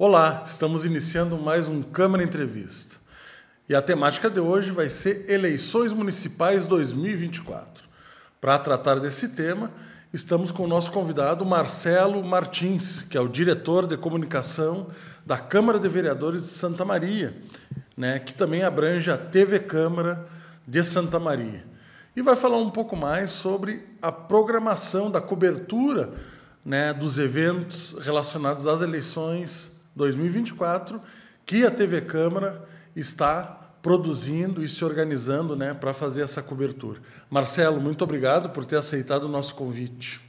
Olá, estamos iniciando mais um Câmara Entrevista. E a temática de hoje vai ser Eleições Municipais 2024. Para tratar desse tema, estamos com o nosso convidado Marcelo Martins, que é o diretor de comunicação da Câmara de Vereadores de Santa Maria, né, que também abrange a TV Câmara de Santa Maria. E vai falar um pouco mais sobre a programação da cobertura né, dos eventos relacionados às eleições 2024, que a TV Câmara está produzindo e se organizando né, para fazer essa cobertura. Marcelo, muito obrigado por ter aceitado o nosso convite.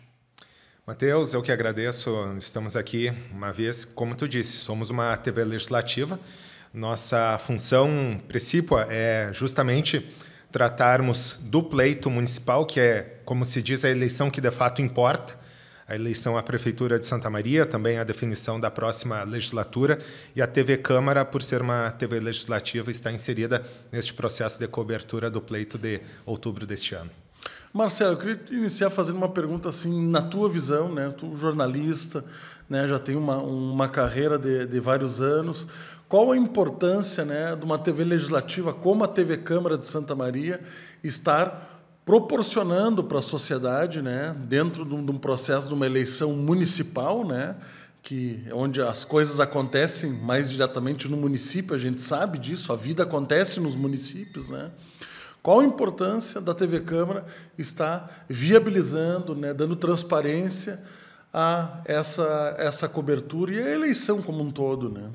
Matheus, eu que agradeço. Estamos aqui uma vez, como tu disse, somos uma TV legislativa. Nossa função principal é justamente tratarmos do pleito municipal, que é, como se diz, a eleição que de fato importa, a eleição à Prefeitura de Santa Maria, também a definição da próxima legislatura, e a TV Câmara, por ser uma TV legislativa, está inserida neste processo de cobertura do pleito de outubro deste ano. Marcelo, eu queria iniciar fazendo uma pergunta assim, na tua visão, né? Tu jornalista, né? Já tem uma, uma carreira de, de vários anos. Qual a importância, né, de uma TV legislativa como a TV Câmara de Santa Maria estar proporcionando para a sociedade, né, dentro de um, processo de uma eleição municipal, né, que é onde as coisas acontecem mais diretamente no município, a gente sabe disso, a vida acontece nos municípios, né? Qual a importância da TV Câmara estar viabilizando, né, dando transparência a essa essa cobertura e a eleição como um todo, né?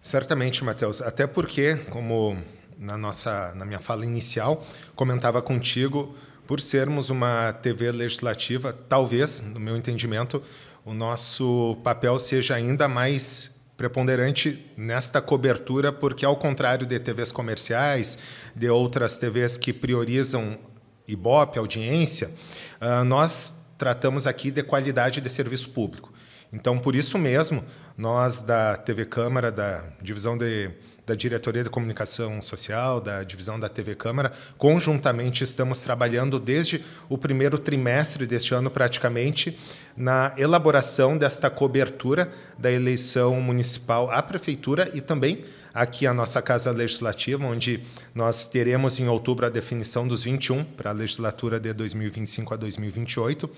Certamente, Matheus, até porque como na nossa na minha fala inicial, comentava contigo, por sermos uma TV legislativa, talvez, no meu entendimento, o nosso papel seja ainda mais preponderante nesta cobertura, porque ao contrário de TVs comerciais, de outras TVs que priorizam Ibope, audiência, ah, nós tratamos aqui de qualidade de serviço público. Então, por isso mesmo, nós da TV Câmara, da divisão de da Diretoria de Comunicação Social, da divisão da TV Câmara, conjuntamente estamos trabalhando desde o primeiro trimestre deste ano, praticamente, na elaboração desta cobertura da eleição municipal à Prefeitura e também aqui a nossa Casa Legislativa, onde nós teremos em outubro a definição dos 21 para a legislatura de 2025 a 2028.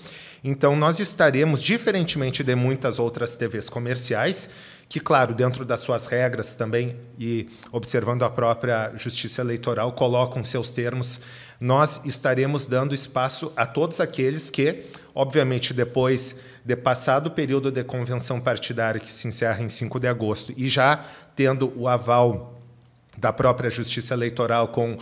Então, nós estaremos, diferentemente de muitas outras TVs comerciais, que, claro, dentro das suas regras também e observando a própria justiça eleitoral, colocam seus termos, nós estaremos dando espaço a todos aqueles que, obviamente, depois de passado o período de convenção partidária que se encerra em 5 de agosto e já tendo o aval da própria justiça eleitoral com uh,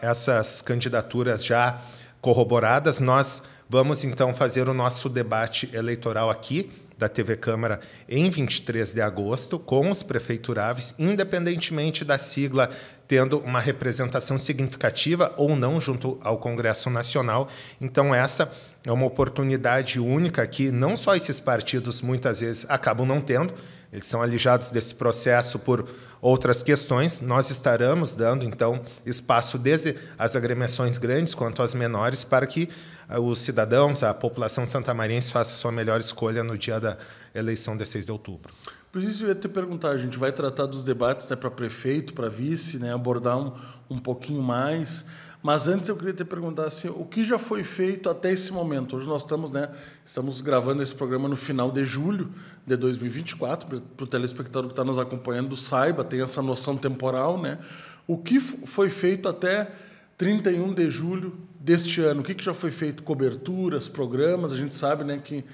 essas candidaturas já corroboradas, nós vamos então fazer o nosso debate eleitoral aqui da TV Câmara em 23 de agosto, com os prefeituráveis, independentemente da sigla tendo uma representação significativa ou não junto ao Congresso Nacional. Então, essa é uma oportunidade única que não só esses partidos muitas vezes acabam não tendo, eles são alijados desse processo por outras questões. Nós estaremos dando, então, espaço desde as agremiações grandes quanto às menores, para que ah, os cidadãos, a população santamarense, faça sua melhor escolha no dia da eleição de 6 de outubro. Por isso eu ia te perguntar, a gente vai tratar dos debates né, para prefeito, para vice, né, abordar um, um pouquinho mais. Mas antes eu queria te perguntar assim, o que já foi feito até esse momento? Hoje nós estamos, né, estamos gravando esse programa no final de julho de 2024, para o telespectador que está nos acompanhando saiba, tem essa noção temporal, né? O que foi feito até 31 de julho deste ano? O que, que já foi feito? Coberturas, programas? A gente sabe, né, que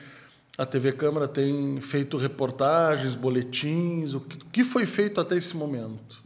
a TV Câmara tem feito reportagens, boletins. O que, o que foi feito até esse momento?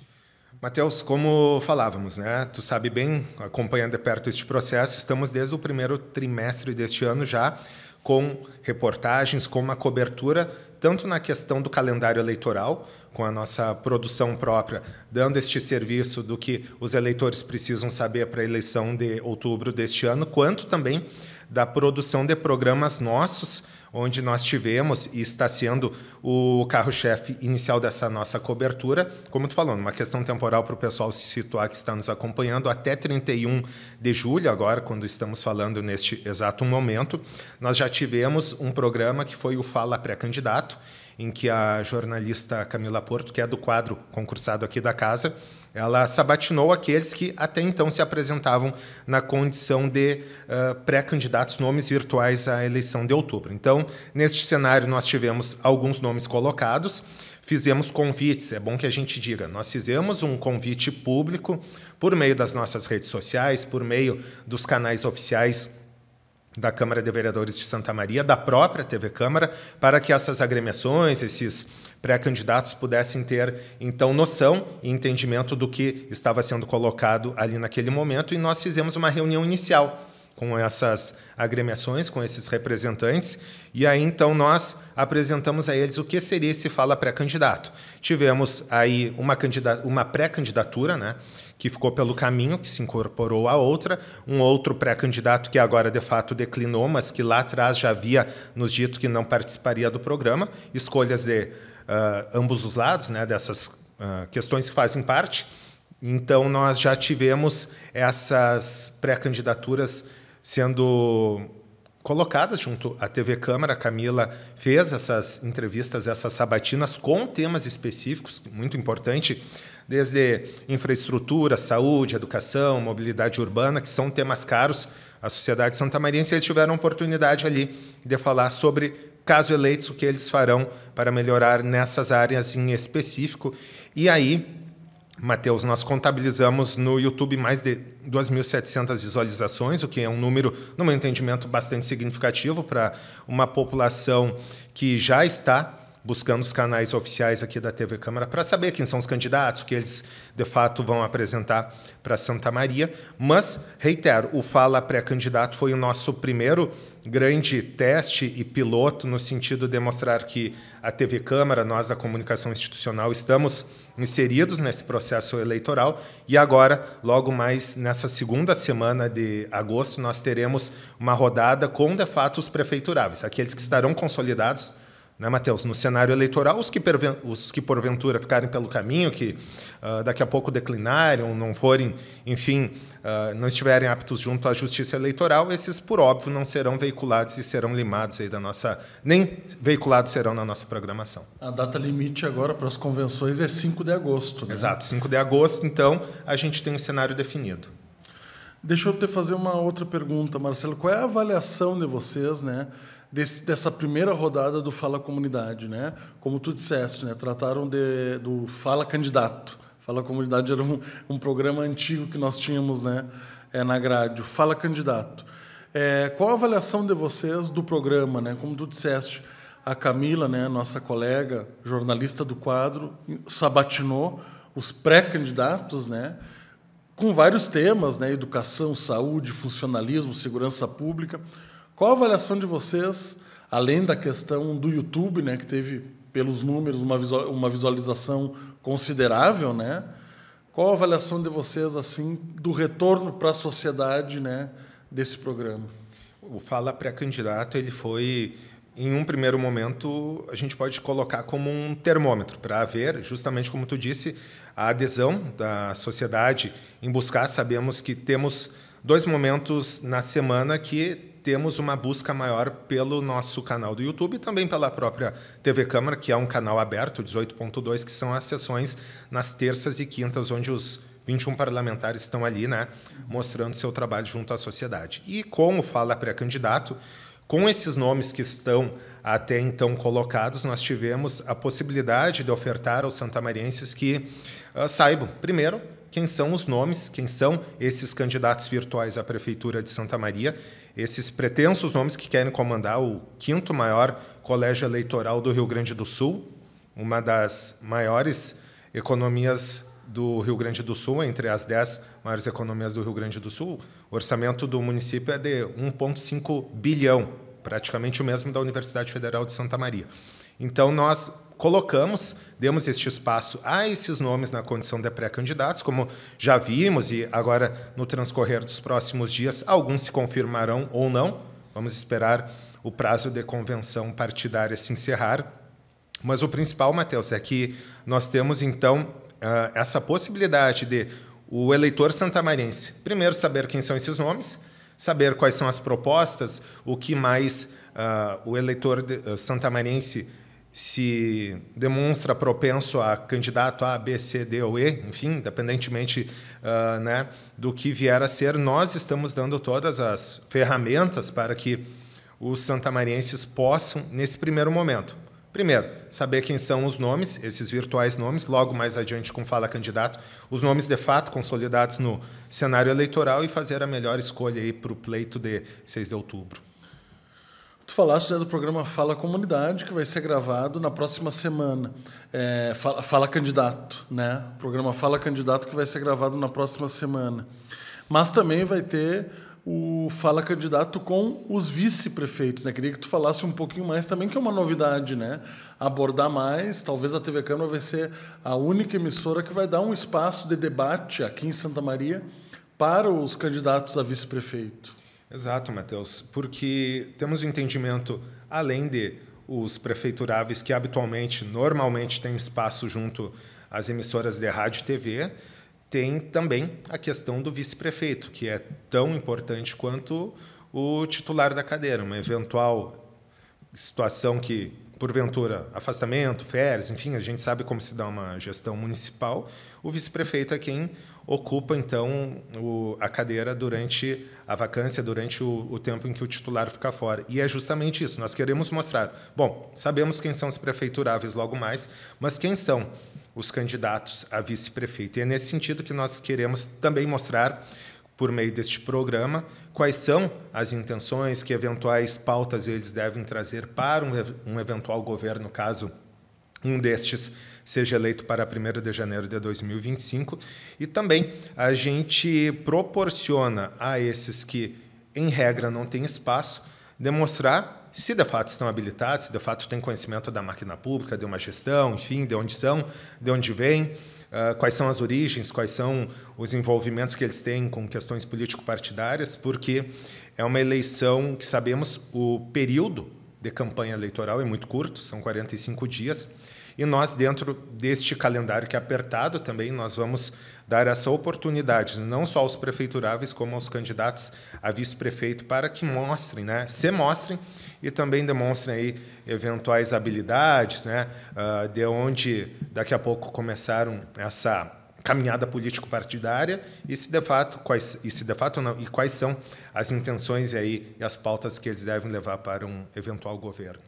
Matheus, como falávamos, né? Tu sabe bem, acompanhando de perto este processo, estamos desde o primeiro trimestre deste ano já com reportagens, com uma cobertura tanto na questão do calendário eleitoral, com a nossa produção própria, dando este serviço do que os eleitores precisam saber para a eleição de outubro deste ano, quanto também da produção de programas nossos, onde nós tivemos e está sendo o carro-chefe inicial dessa nossa cobertura. Como tu falando, uma questão temporal para o pessoal se situar que está nos acompanhando até 31 de julho, agora, quando estamos falando neste exato momento, nós já tivemos um programa que foi o Fala Pré-Candidato, em que a jornalista Camila Porto, que é do quadro concursado aqui da casa, ela sabatinou aqueles que até então se apresentavam na condição de uh, pré-candidatos, nomes virtuais à eleição de outubro. Então, neste cenário, nós tivemos alguns nomes colocados fizemos convites, é bom que a gente diga, nós fizemos um convite público por meio das nossas redes sociais, por meio dos canais oficiais da Câmara de Vereadores de Santa Maria, da própria TV Câmara, para que essas agremiações, esses pré-candidatos pudessem ter então noção e entendimento do que estava sendo colocado ali naquele momento e nós fizemos uma reunião inicial com essas agremiações, com esses representantes, e aí então nós apresentamos a eles o que seria esse fala pré-candidato. Tivemos aí uma, uma pré-candidatura, né? que ficou pelo caminho, que se incorporou à outra, um outro pré-candidato que agora de fato declinou, mas que lá atrás já havia nos dito que não participaria do programa, escolhas de uh, ambos os lados, né, dessas uh, questões que fazem parte. Então, nós já tivemos essas pré-candidaturas sendo colocadas junto à TV Câmara. A Camila fez essas entrevistas, essas sabatinas com temas específicos, muito importante desde infraestrutura, saúde, educação, mobilidade urbana, que são temas caros à sociedade santamariense, eles tiveram a oportunidade ali de falar sobre, caso eleitos, o que eles farão para melhorar nessas áreas em específico. E aí, Matheus, nós contabilizamos no YouTube mais de 2.700 visualizações, o que é um número, no meu entendimento, bastante significativo para uma população que já está buscando os canais oficiais aqui da TV Câmara para saber quem são os candidatos, que eles de fato vão apresentar para Santa Maria. Mas, reitero, o Fala Pré-Candidato foi o nosso primeiro grande teste e piloto no sentido de mostrar que a TV Câmara, nós da comunicação institucional, estamos inseridos nesse processo eleitoral e agora, logo mais nessa segunda semana de agosto, nós teremos uma rodada com de fato os prefeituráveis, aqueles que estarão consolidados né, Matheus? No cenário eleitoral, os que, os que porventura ficarem pelo caminho, que uh, daqui a pouco declinarem, não forem, enfim, uh, não estiverem aptos junto à justiça eleitoral, esses, por óbvio, não serão veiculados e serão limados aí da nossa. nem veiculados serão na nossa programação. A data limite agora para as convenções é 5 de agosto. Né? Exato, 5 de agosto, então a gente tem um cenário definido. Deixa eu te fazer uma outra pergunta, Marcelo. Qual é a avaliação de vocês, né? Desse, dessa primeira rodada do Fala Comunidade, né? Como tu disseste, né? Trataram de, do Fala Candidato. Fala Comunidade era um, um programa antigo que nós tínhamos, né? É, na grade. Fala Candidato. É, qual a avaliação de vocês do programa, né? Como tu disseste, a Camila, né? Nossa colega, jornalista do quadro, sabatinou os pré-candidatos, né? com vários temas, né? Educação, saúde, funcionalismo, segurança pública. Qual a avaliação de vocês, além da questão do YouTube, né, que teve pelos números uma visualização considerável, né? Qual a avaliação de vocês assim do retorno para a sociedade, né, desse programa? O Fala Pré-Candidato, ele foi em um primeiro momento, a gente pode colocar como um termômetro para ver, justamente como tu disse, a adesão da sociedade em buscar. Sabemos que temos dois momentos na semana que temos uma busca maior pelo nosso canal do YouTube e também pela própria TV Câmara, que é um canal aberto, 18.2, que são as sessões nas terças e quintas, onde os 21 parlamentares estão ali, né, mostrando seu trabalho junto à sociedade. E como fala pré-candidato, com esses nomes que estão até então colocados, nós tivemos a possibilidade de ofertar aos santamarienses que ah, saibam, primeiro, quem são os nomes, quem são esses candidatos virtuais à Prefeitura de Santa Maria, esses pretensos nomes que querem comandar o quinto maior colégio eleitoral do Rio Grande do Sul, uma das maiores economias do Rio Grande do Sul, entre as dez maiores economias do Rio Grande do Sul. O orçamento do município é de 1,5 bilhão, praticamente o mesmo da Universidade Federal de Santa Maria. Então, nós colocamos, demos este espaço a esses nomes na condição de pré-candidatos, como já vimos, e agora, no transcorrer dos próximos dias, alguns se confirmarão ou não. Vamos esperar o prazo de convenção partidária se encerrar. Mas o principal, Matheus, é que nós temos, então, ah, essa possibilidade de o eleitor santamarense, primeiro, saber quem são esses nomes, saber quais são as propostas, o que mais uh, o eleitor de, uh, santamarense se demonstra propenso a candidato A, B, C, D ou E, enfim, independentemente uh, né, do que vier a ser, nós estamos dando todas as ferramentas para que os santamarienses possam, nesse primeiro momento, primeiro, saber quem são os nomes, esses virtuais nomes, logo mais adiante com fala candidato, os nomes de fato consolidados no cenário eleitoral e fazer a melhor escolha para o pleito de 6 de outubro. Tu falaste né, do programa Fala Comunidade, que vai ser gravado na próxima semana. É, fala, fala, Candidato, né? O programa Fala Candidato, que vai ser gravado na próxima semana. Mas também vai ter o Fala Candidato com os vice-prefeitos. Né? Queria que tu falasse um pouquinho mais também, que é uma novidade, né? Abordar mais, talvez a TV Câmara vai ser a única emissora que vai dar um espaço de debate aqui em Santa Maria para os candidatos a vice-prefeito. Exato, Matheus, porque temos o um entendimento, além de os prefeituráveis que habitualmente, normalmente, têm espaço junto às emissoras de rádio e TV, tem também a questão do vice-prefeito, que é tão importante quanto o titular da cadeira, uma eventual situação que, porventura, afastamento, férias, enfim, a gente sabe como se dá uma gestão municipal, o vice-prefeito é quem ocupa então o, a cadeira durante a vacância, durante o, o, tempo em que o titular fica fora. E é justamente isso. Nós queremos mostrar. Bom, sabemos quem são os prefeituráveis logo mais, mas quem são os candidatos a vice-prefeito? E é nesse sentido que nós queremos também mostrar por meio deste programa quais são as intenções que eventuais pautas eles devem trazer para um, um eventual governo, caso um destes seja eleito para 1 de janeiro de 2025. E também a gente proporciona a esses que, em regra, não têm espaço, demonstrar se de fato estão habilitados, se de fato têm conhecimento da máquina pública, de uma gestão, enfim, de onde são, de onde vêm. Uh, quais são as origens, quais são os envolvimentos que eles têm com questões político-partidárias, porque é uma eleição que sabemos o período de campanha eleitoral é muito curto, são 45 dias. E nós, dentro deste calendário que é apertado também, nós vamos dar essa oportunidade, não só aos prefeituráveis, como aos candidatos a vice-prefeito, para que mostrem, né? se mostrem e também demonstrem aí eventuais habilidades, né? Ah, de onde daqui a pouco começaram essa caminhada político-partidária e se de fato quais e se de fato não, e quais são as intenções aí e as pautas que eles devem levar para um eventual governo.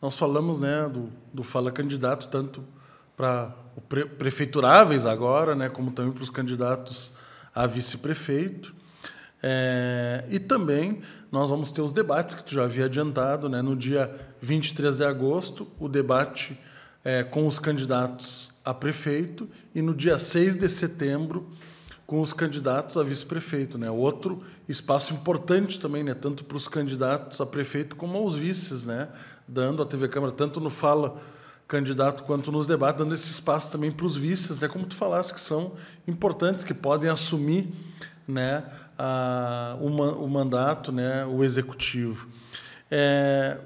Nós falamos né, do, do Fala Candidato, tanto para pre prefeituráveis agora, né, como também para os candidatos a vice-prefeito. É, e também nós vamos ter os debates que tu já havia adiantado, né, no dia 23 de agosto, o debate é, com os candidatos a prefeito, e no dia 6 de setembro, com os candidatos a vice-prefeito, né? Outro espaço importante também, né? Tanto para os candidatos a prefeito como aos vices, né? dando a TV Câmara, tanto no Fala Candidato quanto nos debates, dando esse espaço também para os vices, né, como tu falaste, que são importantes, que podem assumir né, a, o, o mandato, né, o executivo. É,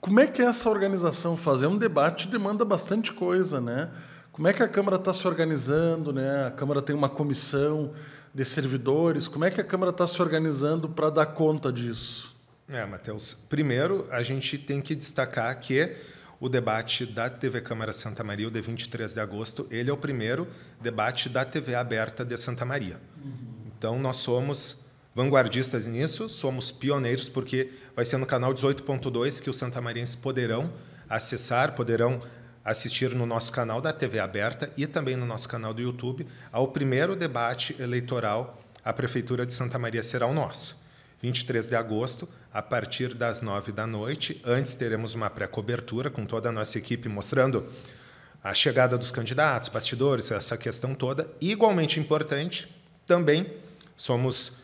como é que é essa organização? Fazer é um debate demanda bastante coisa, né? Como é que a Câmara está se organizando, né? A Câmara tem uma comissão de servidores. Como é que a Câmara está se organizando para dar conta disso? É, Matheus, primeiro a gente tem que destacar que o debate da TV Câmara Santa Maria, o de 23 de agosto, ele é o primeiro debate da TV aberta de Santa Maria. Uhum. Então, nós somos vanguardistas nisso, somos pioneiros, porque vai ser no canal 18.2 que os santamarienses poderão acessar, poderão assistir no nosso canal da TV aberta e também no nosso canal do YouTube ao primeiro debate eleitoral. A Prefeitura de Santa Maria será o nosso. 23 de agosto, a partir das 9 da noite. Antes teremos uma pré-cobertura com toda a nossa equipe mostrando a chegada dos candidatos, bastidores, essa questão toda. Igualmente importante, também somos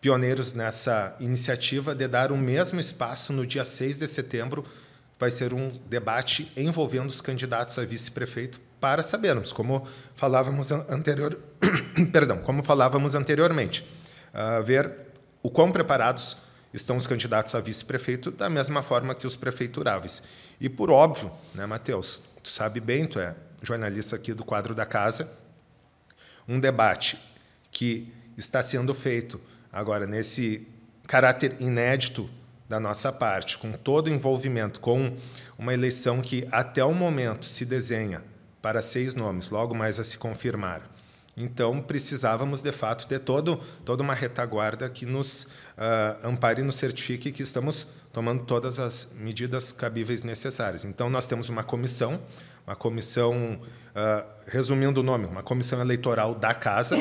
pioneiros nessa iniciativa de dar o mesmo espaço no dia 6 de setembro. Vai ser um debate envolvendo os candidatos a vice-prefeito para sabermos, como falávamos anterior, perdão, como falávamos anteriormente, uh, ver o quão preparados estão os candidatos a vice-prefeito, da mesma forma que os prefeituráveis. E por óbvio, né, Matheus, tu sabe bem, tu é jornalista aqui do quadro da casa, um debate que está sendo feito agora nesse caráter inédito da nossa parte, com todo o envolvimento, com uma eleição que até o momento se desenha para seis nomes, logo mais a se confirmar. Então, precisávamos, de fato, ter todo, toda uma retaguarda que nos uh, ampare e nos certifique que estamos tomando todas as medidas cabíveis necessárias. Então, nós temos uma comissão, uma comissão, uh, resumindo o nome, uma comissão eleitoral da Casa,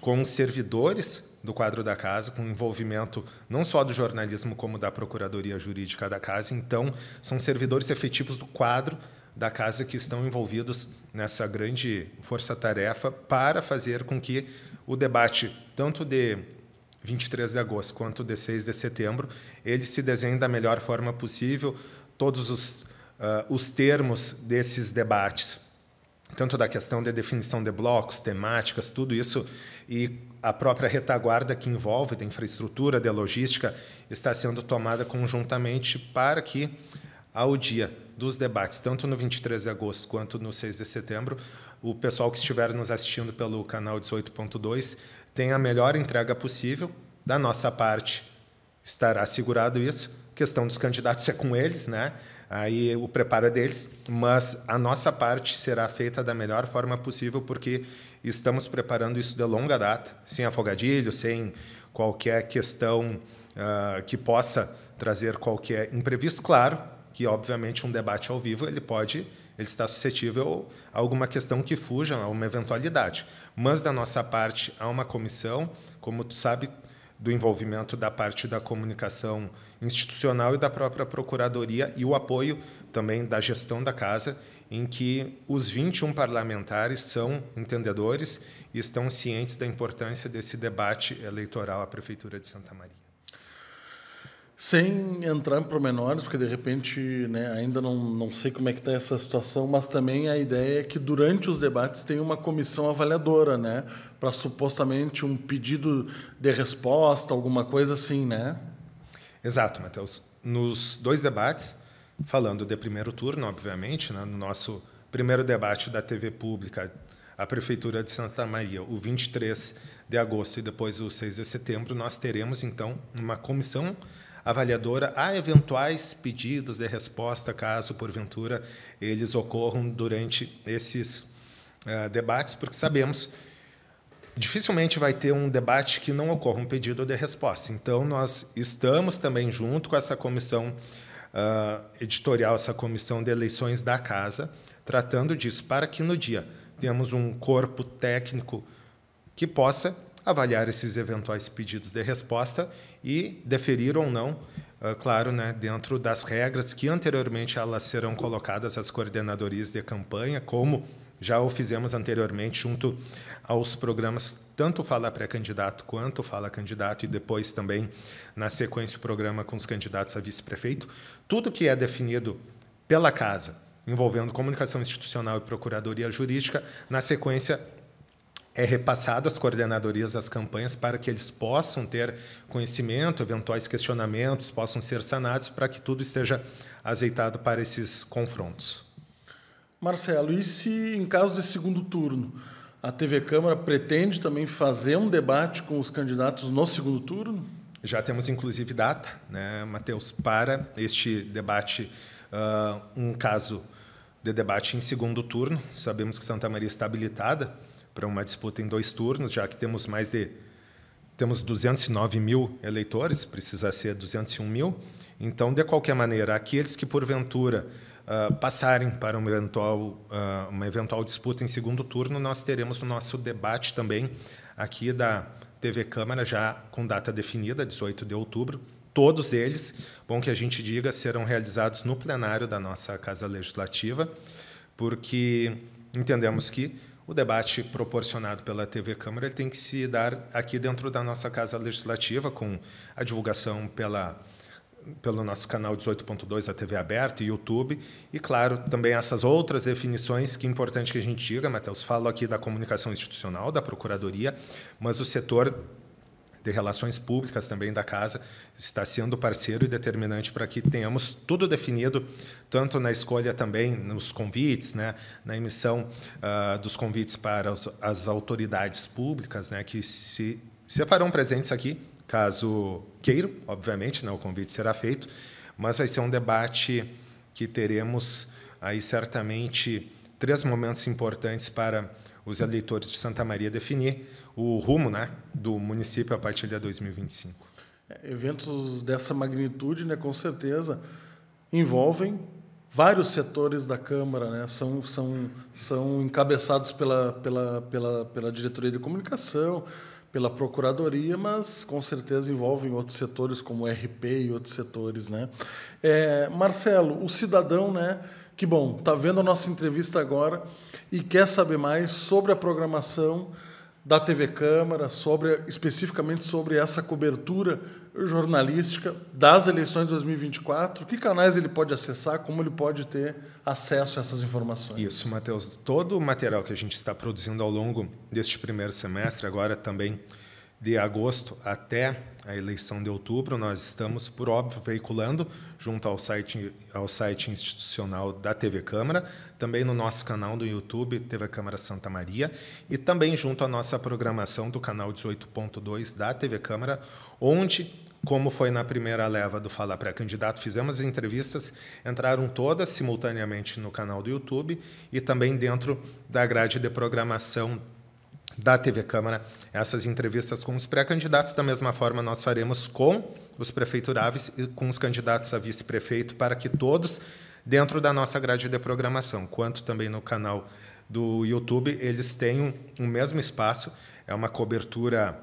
com servidores do quadro da Casa, com envolvimento não só do jornalismo, como da Procuradoria Jurídica da Casa. Então, são servidores efetivos do quadro da casa que estão envolvidos nessa grande força-tarefa para fazer com que o debate, tanto de 23 de agosto quanto de 6 de setembro, ele se desenhe da melhor forma possível, todos os, uh, os termos desses debates, tanto da questão de definição de blocos, temáticas, tudo isso, e a própria retaguarda que envolve da infraestrutura, da logística, está sendo tomada conjuntamente para que, ao dia dos debates, tanto no 23 de agosto quanto no 6 de setembro. O pessoal que estiver nos assistindo pelo canal 18.2 tem a melhor entrega possível. Da nossa parte, estará segurado isso. A questão dos candidatos é com eles, né? Aí o preparo é deles, mas a nossa parte será feita da melhor forma possível, porque estamos preparando isso de longa data, sem afogadilho, sem qualquer questão uh, que possa trazer qualquer imprevisto, claro, que obviamente um debate ao vivo ele pode ele está suscetível a alguma questão que fuja a uma eventualidade. Mas da nossa parte há uma comissão, como tu sabe, do envolvimento da parte da comunicação institucional e da própria procuradoria e o apoio também da gestão da casa, em que os 21 parlamentares são entendedores e estão cientes da importância desse debate eleitoral à prefeitura de Santa Maria. Sem entrar em promenores, porque de repente né, ainda não, não sei como é que está essa situação, mas também a ideia é que durante os debates tem uma comissão avaliadora, né? Para supostamente um pedido de resposta, alguma coisa assim, né? Exato, Matheus. Nos dois debates, falando de primeiro turno, obviamente, né, no nosso primeiro debate da TV pública, a Prefeitura de Santa Maria, o 23 de agosto e depois o 6 de setembro, nós teremos, então, uma comissão avaliadora avaliadora a eventuais pedidos de resposta, caso porventura eles ocorram durante esses uh, debates, porque sabemos dificilmente vai ter um debate que não ocorra um pedido de resposta. Então, nós estamos também junto com essa comissão uh, editorial, essa comissão de eleições da casa, tratando disso, para que no dia temos um corpo técnico que possa avaliar esses eventuais pedidos de resposta e deferir ou não, ah, claro, né, dentro das regras que anteriormente elas serão colocadas às coordenadorias de campanha, como já o fizemos anteriormente junto aos programas tanto Fala Pré-Candidato quanto Fala Candidato e depois também, na sequência, o programa com os candidatos a vice-prefeito. Tudo que é definido pela Casa, envolvendo comunicação institucional e procuradoria jurídica, na sequência é repassado às coordenadorias das campanhas para que eles possam ter conhecimento, eventuais questionamentos possam ser sanados para que tudo esteja azeitado para esses confrontos. Marcelo, e se em caso de segundo turno, a TV Câmara pretende também fazer um debate com os candidatos no segundo turno? Já temos inclusive data, né, Matheus, para este debate, uh, um caso de debate em segundo turno. Sabemos que Santa Maria está habilitada para uma disputa em dois turnos, já que temos mais de temos 209 mil eleitores, precisa ser 201 mil. Então, de qualquer maneira, aqueles que porventura uh, passarem para uma eventual, uh, uma eventual disputa em segundo turno, nós teremos o nosso debate também aqui da TV Câmara, já com data definida, 18 de outubro. Todos eles, bom que a gente diga, serão realizados no plenário da nossa Casa Legislativa, porque entendemos que o debate proporcionado pela TV Câmara tem que se dar aqui dentro da nossa Casa Legislativa, com a divulgação pela, pelo nosso canal 18.2, a TV aberta, e YouTube, e, claro, também essas outras definições que é importante que a gente diga, Matheus, falo aqui da comunicação institucional, da Procuradoria, mas o setor de relações públicas também da casa, está sendo parceiro e determinante para que tenhamos tudo definido, tanto na escolha também nos convites, né, na emissão uh, dos convites para as, as autoridades públicas, né, que se, se farão presentes aqui, caso queiram, obviamente, né, o convite será feito, mas vai ser um debate que teremos aí certamente três momentos importantes para os eleitores de Santa Maria definir o rumo né, do município a partir de 2025. É, eventos dessa magnitude, né, com certeza, envolvem vários setores da Câmara, né, são, são, são encabeçados pela, pela, pela, pela Diretoria de Comunicação, pela Procuradoria, mas com certeza envolvem outros setores como RP e outros setores, né? É, Marcelo, o cidadão, né? Que bom, tá vendo a nossa entrevista agora e quer saber mais sobre a programação da TV Câmara, sobre, especificamente sobre essa cobertura jornalística das eleições de 2024, que canais ele pode acessar, como ele pode ter acesso a essas informações. Isso, Matheus. Todo o material que a gente está produzindo ao longo deste primeiro semestre, agora também de agosto até a eleição de outubro, nós estamos, por óbvio, veiculando junto ao site, ao site institucional da TV Câmara, também no nosso canal do YouTube, TV Câmara Santa Maria, e também junto à nossa programação do canal 18.2 da TV Câmara, onde como foi na primeira leva do Fala Pré-Candidato, fizemos entrevistas, entraram todas simultaneamente no canal do YouTube e também dentro da grade de programação da TV Câmara essas entrevistas com os pré-candidatos. Da mesma forma, nós faremos com os prefeituráveis e com os candidatos a vice-prefeito para que todos, dentro da nossa grade de programação, quanto também no canal do YouTube, eles tenham o mesmo espaço. É uma cobertura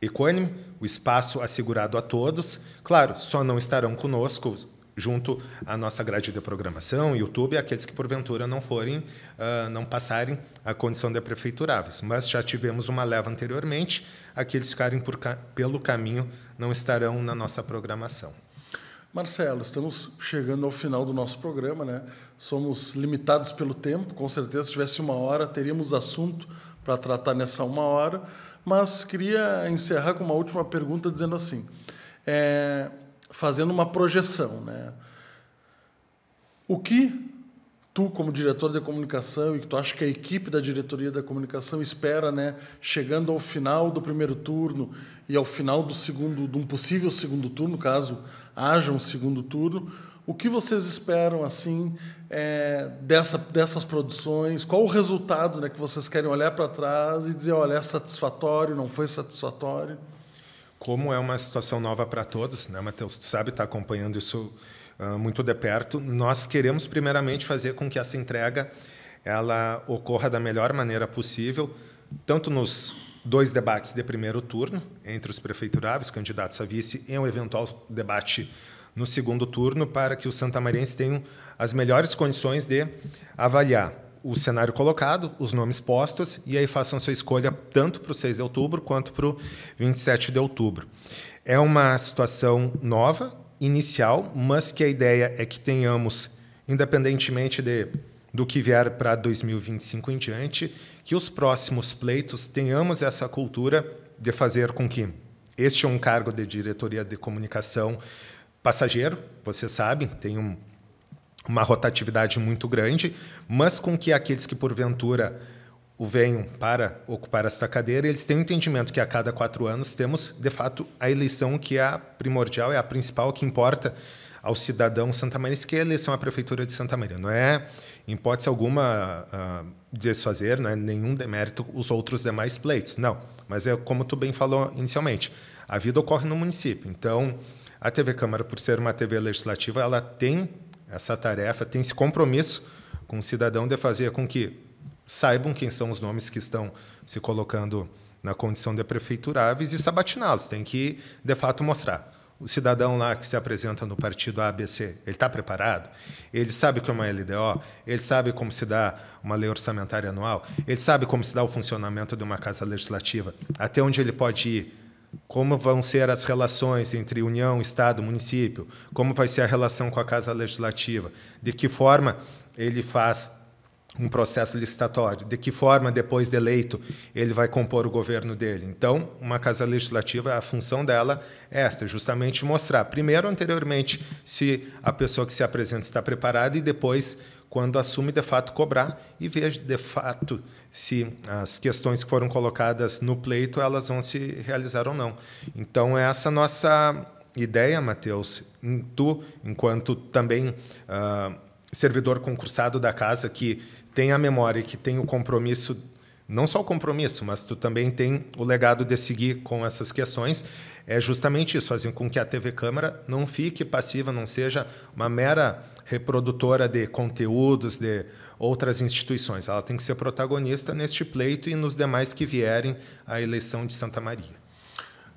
econômica, o espaço assegurado a todos. Claro, só não estarão conosco junto à nossa grade de programação, YouTube, aqueles que porventura não forem, uh, não passarem a condição de prefeituráveis. Mas já tivemos uma leva anteriormente, aqueles que ficarem ca pelo caminho não estarão na nossa programação. Marcelo, estamos chegando ao final do nosso programa, né? Somos limitados pelo tempo, com certeza, se tivesse uma hora, teríamos assunto para tratar nessa uma hora, mas queria encerrar com uma última pergunta dizendo assim: é, fazendo uma projeção, né? O que tu, como diretor de comunicação, e que tu acha que a equipe da diretoria da comunicação espera, né, chegando ao final do primeiro turno e ao final do segundo, de um possível segundo turno, caso haja um segundo turno, o que vocês esperam assim é, dessa, dessas produções? Qual o resultado, né, que vocês querem olhar para trás e dizer, olha, é satisfatório, não foi satisfatório? como é uma situação nova para todos, né, Matheus? Tu sabe, está acompanhando isso uh, muito de perto. Nós queremos, primeiramente, fazer com que essa entrega ela ocorra da melhor maneira possível, tanto nos dois debates de primeiro turno, entre os prefeituráveis, candidatos a vice, e um eventual debate no segundo turno, para que os santamarenses tenham as melhores condições de avaliar o cenário colocado, os nomes postos, e aí façam sua escolha tanto para o 6 de outubro quanto para o 27 de outubro. É uma situação nova, inicial, mas que a ideia é que tenhamos, independentemente de, do que vier para 2025 em diante, que os próximos pleitos tenhamos essa cultura de fazer com que este é um cargo de diretoria de comunicação passageiro, vocês sabem, tem um uma rotatividade muito grande, mas com que aqueles que porventura o venham para ocupar esta cadeira, eles têm o um entendimento que a cada quatro anos temos, de fato, a eleição que é a primordial, é a principal que importa ao cidadão santamarense, que é a eleição à Prefeitura de Santa Maria. Não é, em hipótese alguma, uh, desfazer, não é nenhum demérito os outros demais pleitos, não. Mas é como tu bem falou inicialmente, a vida ocorre no município. Então, a TV Câmara, por ser uma TV legislativa, ela tem essa tarefa, tem esse compromisso com o cidadão de fazer com que saibam quem são os nomes que estão se colocando na condição de prefeituráveis e sabatiná-los. Tem que, de fato, mostrar. O cidadão lá que se apresenta no partido ABC, ele está preparado? Ele sabe o que é uma LDO? Ele sabe como se dá uma lei orçamentária anual? Ele sabe como se dá o funcionamento de uma casa legislativa? Até onde ele pode ir? como vão ser as relações entre União, Estado, município, como vai ser a relação com a Casa Legislativa, de que forma ele faz um processo licitatório, de que forma, depois de eleito, ele vai compor o governo dele. Então, uma Casa Legislativa, a função dela é esta, justamente mostrar, primeiro, anteriormente, se a pessoa que se apresenta está preparada e depois quando assume de fato cobrar e veja de fato se as questões que foram colocadas no pleito elas vão se realizar ou não. Então é essa nossa ideia, Matheus, tu enquanto também uh, servidor concursado da casa que tem a memória, que tem o compromisso não só o compromisso, mas tu também tem o legado de seguir com essas questões, é justamente isso, fazer com que a TV Câmara não fique passiva, não seja uma mera reprodutora de conteúdos de outras instituições. Ela tem que ser protagonista neste pleito e nos demais que vierem à eleição de Santa Maria.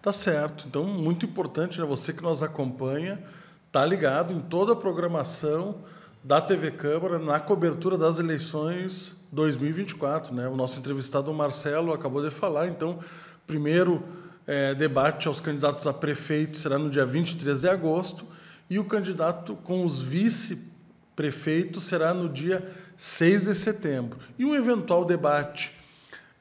Tá certo. Então, muito importante, né? Você que nos acompanha, tá ligado em toda a programação da TV Câmara na cobertura das eleições 2024. Né? O nosso entrevistado, Marcelo, acabou de falar. Então, primeiro é, debate aos candidatos a prefeito será no dia 23 de agosto e o candidato com os vice-prefeitos será no dia 6 de setembro. E um eventual debate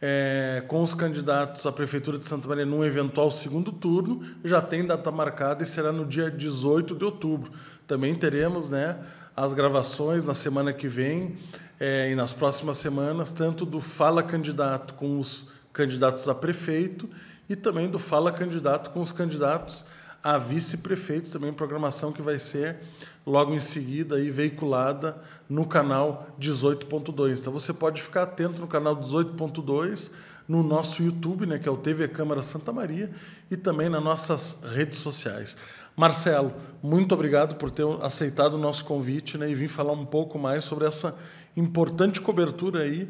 é, com os candidatos à Prefeitura de Santa Maria num eventual segundo turno já tem data marcada e será no dia 18 de outubro. Também teremos, né? as gravações na semana que vem é, e nas próximas semanas, tanto do Fala Candidato com os candidatos a prefeito e também do Fala Candidato com os candidatos a vice-prefeito, também programação que vai ser logo em seguida e veiculada no canal 18.2. Então você pode ficar atento no canal 18.2, no nosso YouTube, né, que é o TV Câmara Santa Maria, e também nas nossas redes sociais. Marcelo, muito obrigado por ter aceitado o nosso convite né, e vir falar um pouco mais sobre essa importante cobertura aí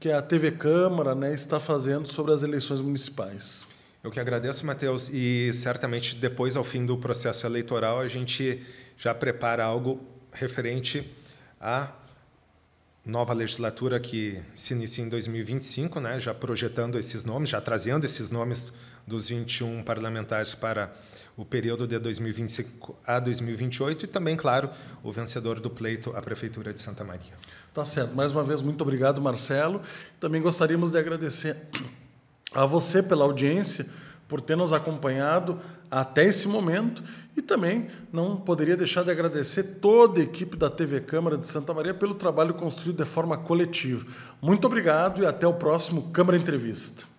que a TV Câmara né, está fazendo sobre as eleições municipais. Eu que agradeço, Matheus, e certamente depois, ao fim do processo eleitoral, a gente já prepara algo referente à nova legislatura que se inicia em 2025, né, já projetando esses nomes, já trazendo esses nomes dos 21 parlamentares para o período de 2025 a 2028 e também, claro, o vencedor do pleito, a Prefeitura de Santa Maria. Tá certo. Mais uma vez, muito obrigado, Marcelo. Também gostaríamos de agradecer a você pela audiência, por ter nos acompanhado até esse momento e também não poderia deixar de agradecer toda a equipe da TV Câmara de Santa Maria pelo trabalho construído de forma coletiva. Muito obrigado e até o próximo Câmara Entrevista.